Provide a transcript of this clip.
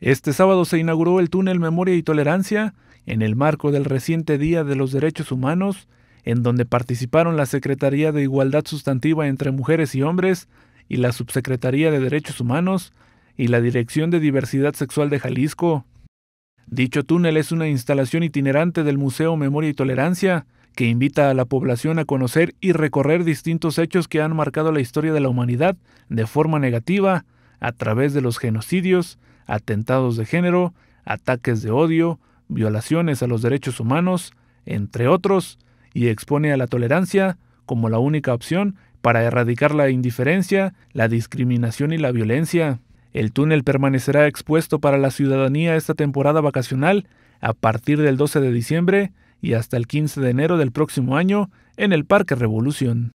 Este sábado se inauguró el túnel Memoria y Tolerancia en el marco del reciente Día de los Derechos Humanos, en donde participaron la Secretaría de Igualdad Sustantiva entre Mujeres y Hombres y la Subsecretaría de Derechos Humanos y la Dirección de Diversidad Sexual de Jalisco. Dicho túnel es una instalación itinerante del Museo Memoria y Tolerancia, que invita a la población a conocer y recorrer distintos hechos que han marcado la historia de la humanidad de forma negativa, a través de los genocidios, atentados de género, ataques de odio, violaciones a los derechos humanos, entre otros, y expone a la tolerancia como la única opción para erradicar la indiferencia, la discriminación y la violencia. El túnel permanecerá expuesto para la ciudadanía esta temporada vacacional a partir del 12 de diciembre y hasta el 15 de enero del próximo año en el Parque Revolución.